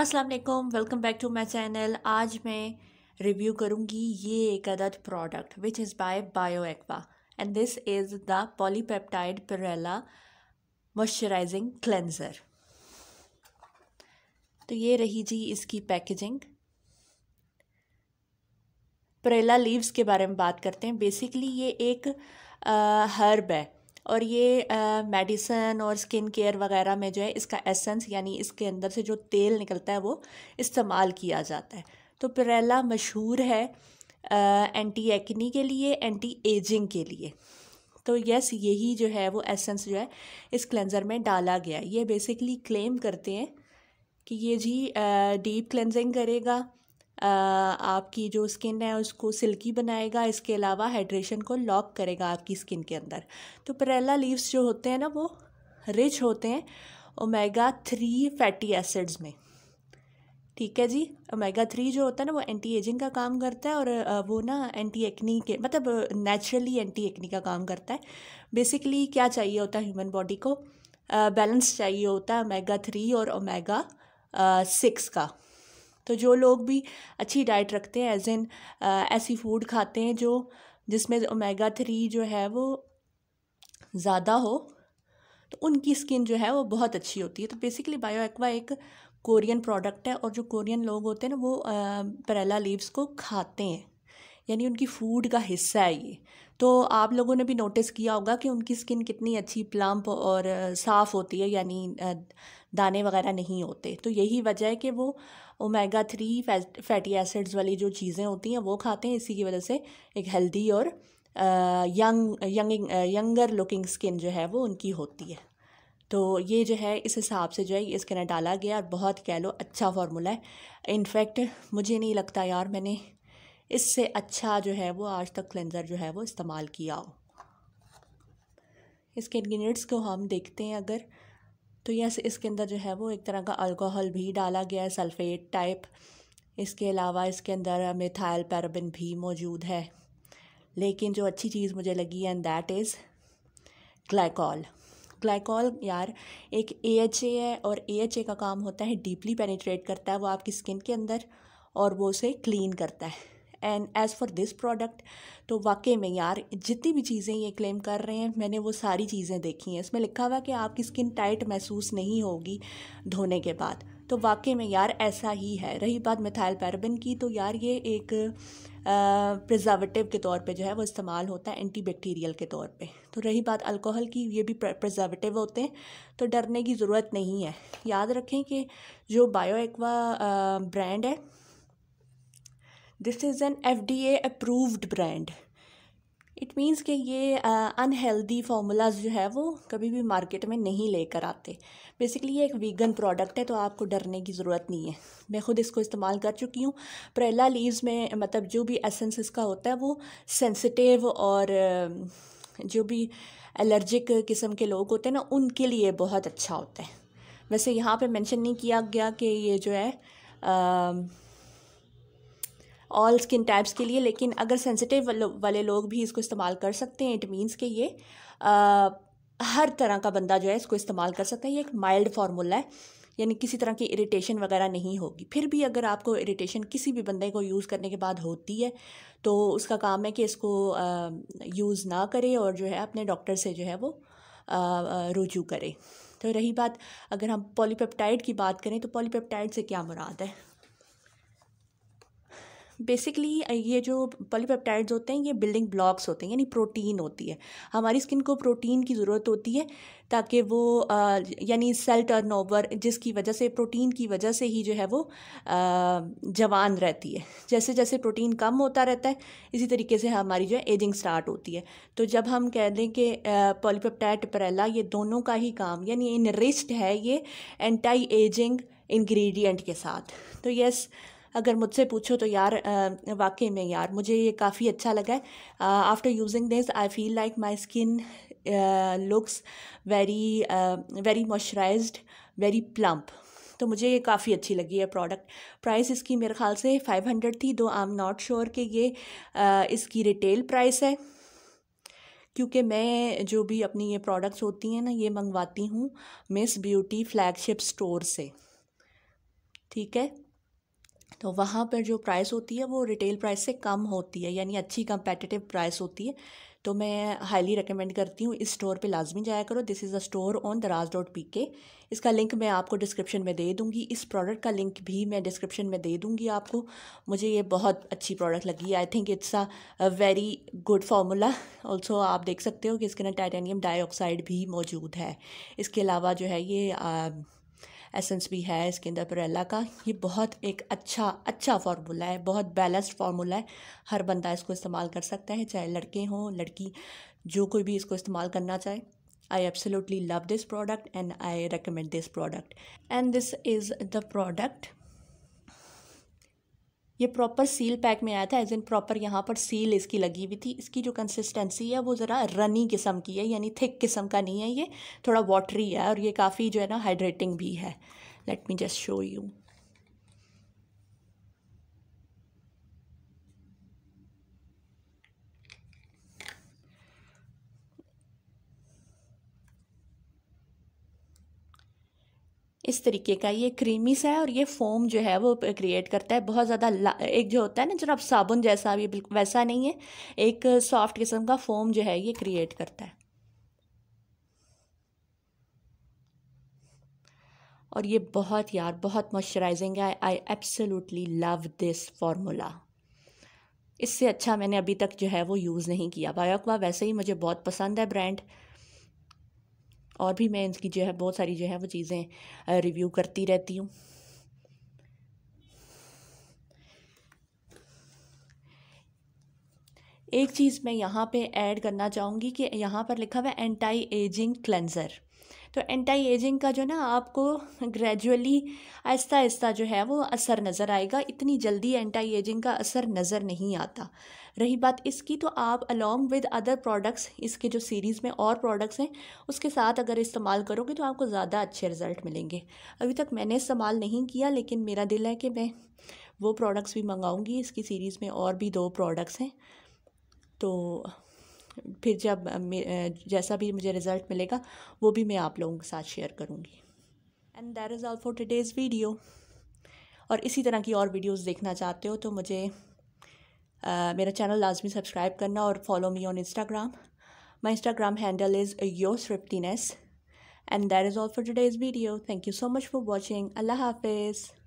अस्सलाम वालेकुम welcome back to my channel आज मैं रिव्यू करूँगी ये एक अदद product which is by Bio Aqua and this is the polypeptide परेला मॉइस्चराइजिंग क्लेंजर तो ये रही जी इसकी पैकेजिंग परेला लीव्स के बारे में बात करते हैं बेसिकली ये एक हर्ब है और ये मेडिसन और स्किन केयर वगैरह में जो है इसका एसेंस यानी इसके अंदर से जो तेल निकलता है वो इस्तेमाल किया जाता है तो पेरेला मशहूर है एंटी एक्नी के लिए एंटी एजिंग के लिए तो यस यही जो है वो एसेंस जो है इस क्लेंज़र में डाला गया ये बेसिकली क्लेम करते हैं कि ये जी डीप क्लेंजिंग करेगा आपकी जो स्किन है उसको सिल्की बनाएगा इसके अलावा हाइड्रेशन को लॉक करेगा आपकी स्किन के अंदर तो परेला लीव्स जो होते हैं ना वो रिच होते हैं ओमेगा थ्री फैटी एसिड्स में ठीक है जी ओमेगा थ्री जो होता है ना वो एंटी एजिंग का काम करता है और वो ना एंटी एक्नी के मतलब नेचुरली एंटी एक्नी का काम करता है बेसिकली क्या चाहिए होता है ह्यूमन बॉडी को बैलेंस चाहिए होता है ओमेगा थ्री और ओमेगा सिक्स का तो जो लोग भी अच्छी डाइट रखते हैं एज इन ऐसी फूड खाते हैं जो जिसमें ओमेगा थ्री जो है वो ज़्यादा हो तो उनकी स्किन जो है वो बहुत अच्छी होती है तो बेसिकली बायो एक्वा एक कोरियन प्रोडक्ट है और जो कोरियन लोग होते हैं ना वो परेला लीव्स को खाते हैं यानी उनकी फूड का हिस्सा है ये तो आप लोगों ने भी नोटिस किया होगा कि उनकी स्किन कितनी अच्छी प्लम्प और साफ़ होती है यानी दाने वगैरह नहीं होते तो यही वजह है कि वो ओमेगा थ्री फैटी एसिड्स वाली जो चीज़ें होती हैं वो खाते हैं इसी की वजह से एक हेल्दी और young young younger looking skin जो है वो उनकी होती है तो ये जो है इस हिसाब से जो है इसके ना डाला गया और बहुत कह लो अच्छा फार्मूला है इनफैक्ट मुझे नहीं लगता यार मैंने इससे अच्छा जो है वो आज तक क्लेंज़र जो है वो इस्तेमाल किया हो इसके इन्ग्रीडियंट्स को हम देखते हैं अगर तो यस इसके अंदर जो है वो एक तरह का अल्कोहल भी डाला गया है सल्फेट टाइप इसके अलावा इसके अंदर मिथाइल पैराबिन भी मौजूद है लेकिन जो अच्छी चीज़ मुझे लगी and that is glycol glycol यार एक एएचए एच ए है और ए एच ए का काम होता है डीपली पेनिट्रेट करता है वो आपकी स्किन के अंदर और वो उसे क्लीन करता है and as for this product तो वाकई में यार जितनी भी चीज़ें ये क्लेम कर रहे हैं मैंने वो सारी चीज़ें देखी हैं इसमें लिखा हुआ कि आपकी स्किन टाइट महसूस नहीं होगी धोने के बाद तो वाकई में यार ऐसा ही है रही बात मिथाइल पैरबिन की तो यार ये एक प्रिजर्वेटिव के तौर पे जो है वो इस्तेमाल होता है एंटीबैक्टीरियल के तौर पे तो रही बात अल्कोहल की ये भी प्रिजर्वेटिव होते हैं तो डरने की ज़रूरत नहीं है याद रखें कि जो बायो एक्वा ब्रांड है this is an F D A approved brand it means कि ये अनहेल्दी uh, फार्मूलाज जो है वो कभी भी मार्केट में नहीं लेकर आते बेसिकली ये एक वीगन प्रोडक्ट है तो आपको डरने की ज़रूरत नहीं है मैं ख़ुद इसको इस्तेमाल कर चुकी हूँ प्रेला लीव्स में मतलब जो भी एसेंस इसका होता है वो सेंसिटिव और जो भी एलर्जिक किस्म के लोग होते हैं ना उनके लिए बहुत अच्छा होता है वैसे यहाँ पे मेंशन नहीं किया गया कि ये जो है आ, ऑल स्किन टाइप्स के लिए लेकिन अगर सेंसिटिव वाले लोग भी इसको इस्तेमाल कर सकते हैं इट मीन्स कि ये आ, हर तरह का बंदा जो है इसको इस्तेमाल कर सकता है ये एक माइल्ड फार्मूला है यानी किसी तरह की इरिटेशन वगैरह नहीं होगी फिर भी अगर आपको इरिटेशन किसी भी बंदे को यूज़ करने के बाद होती है तो उसका काम है कि इसको यूज़ ना करे और जो है अपने डॉक्टर से जो है वो रुजू करे तो रही बात अगर हम पॉलीपेप्टाइड की बात करें तो पॉलीपेप्टाइड से क्या मुराद है बेसिकली ये जो पॉलीपेप्टाइड्स होते हैं ये बिल्डिंग ब्लॉक्स होते हैं यानी प्रोटीन होती है हमारी स्किन को प्रोटीन की ज़रूरत होती है ताकि वो यानी सेल टर्नओवर जिसकी वजह से प्रोटीन की वजह से ही जो है वो जवान रहती है जैसे जैसे प्रोटीन कम होता रहता है इसी तरीके से हमारी जो है एजिंग स्टार्ट होती है तो जब हम कह दें कि पॉलीपेप्टाइड परेला ये दोनों का ही काम यानी इन रिस्ट है ये एंटी एजिंग इन्ग्रीडियंट के साथ तो यस अगर मुझसे पूछो तो यार वाकई में यार मुझे ये काफ़ी अच्छा लगा है after using this I feel like my skin looks very very moisturise very plump तो मुझे ये काफ़ी अच्छी लगी है प्रोडक्ट प्राइस इसकी मेरे ख्याल से फ़ाइव हंड्रेड थी दो आई एम नॉट श्योर कि ये आ, इसकी रिटेल प्राइस है क्योंकि मैं जो भी अपनी ये प्रोडक्ट्स होती हैं ना ये मंगवाती हूँ मिस ब्यूटी फ्लैगशिप स्टोर से ठीक है तो वहाँ पर जो प्राइस होती है वो रिटेल प्राइस से कम होती है यानी अच्छी कंपेटिटिव प्राइस होती है तो मैं हाईली रिकमेंड करती हूँ इस स्टोर पे लाजमी जाया करो this is a store on Daraz dot P K इसका लिंक मैं आपको डिस्क्रिप्शन में दे दूँगी इस प्रोडक्ट का लिंक भी मैं डिस्क्रिप्शन में दे दूँगी आपको मुझे ये बहुत अच्छी प्रोडक्ट लगी I think it's a very good formula also आप देख सकते हो कि इसके अंदर टाइटेनियम डाईऑक्साइड भी मौजूद है इसके अलावा जो है ये uh, एसेंस भी है इसके अंदर परेला का ये बहुत एक अच्छा अच्छा फार्मूला है बहुत बैलेंस्ड फार्मूला है हर बंदा इसको इस्तेमाल कर सकता है चाहे लड़के हों लड़की जो कोई भी इसको इस्तेमाल करना चाहे I absolutely love this product and I recommend this product and this is the product ये प्रॉपर सील पैक में आया था एज इन प्रॉपर यहाँ पर सील इसकी लगी हुई थी इसकी जो कंसिस्टेंसी है वो ज़रा रनी किस्म की है यानी थिक किस्म का नहीं है ये थोड़ा वाटरी है और ये काफ़ी जो है ना हाइड्रेटिंग भी है let me just show you इस तरीके का ये क्रीमी सा है और ये फोम जो है वो क्रिएट करता है बहुत ज़्यादा एक जो होता है ना जनाब साबुन जैसा भी बिल्कुल वैसा नहीं है एक सॉफ्ट किस्म का फोम जो है ये क्रिएट करता है और ये बहुत यार बहुत मॉइस्चराइजिंग है I absolutely love this formula इससे अच्छा मैंने अभी तक जो है वो यूज़ नहीं किया बायोक्वा वैसे ही मुझे बहुत पसंद है ब्रांड और भी मैं इनकी जो है बहुत सारी जो है वो चीज़ें रिव्यू करती रहती हूँ एक चीज़ मैं यहाँ पे ऐड करना चाहूँगी कि यहाँ पर लिखा हुआ एंटाई एजिंग क्लेंज़र तो एंटी एजिंग का जो ना आपको ग्रेजुअली आहिस्ता आहिस्ता जो है वो असर नज़र आएगा इतनी जल्दी एंटी एजिंग का असर नज़र नहीं आता रही बात इसकी तो आप अलॉन्ग विद अदर प्रोडक्ट्स इसके जो सीरीज़ में और प्रोडक्ट्स हैं उसके साथ अगर इस्तेमाल करोगे तो आपको ज़्यादा अच्छे रिज़ल्ट मिलेंगे अभी तक मैंने इस्तेमाल नहीं किया लेकिन मेरा दिल है कि मैं वो प्रोडक्ट्स भी मंगाऊंगी इसकी सीरीज़ में और भी दो प्रोडक्ट्स हैं तो फिर जब जैसा भी मुझे रिज़ल्ट मिलेगा वो भी मैं आप लोगों के साथ शेयर करूँगी and that is all for today's video और इसी तरह की और वीडियोस देखना चाहते हो तो मुझे आ, मेरा चैनल लाजमी सब्सक्राइब करना और follow me on Instagram my Instagram handle is your swiftiness and that is all for today's video thank you so much for watching अल्लाह हाफिज़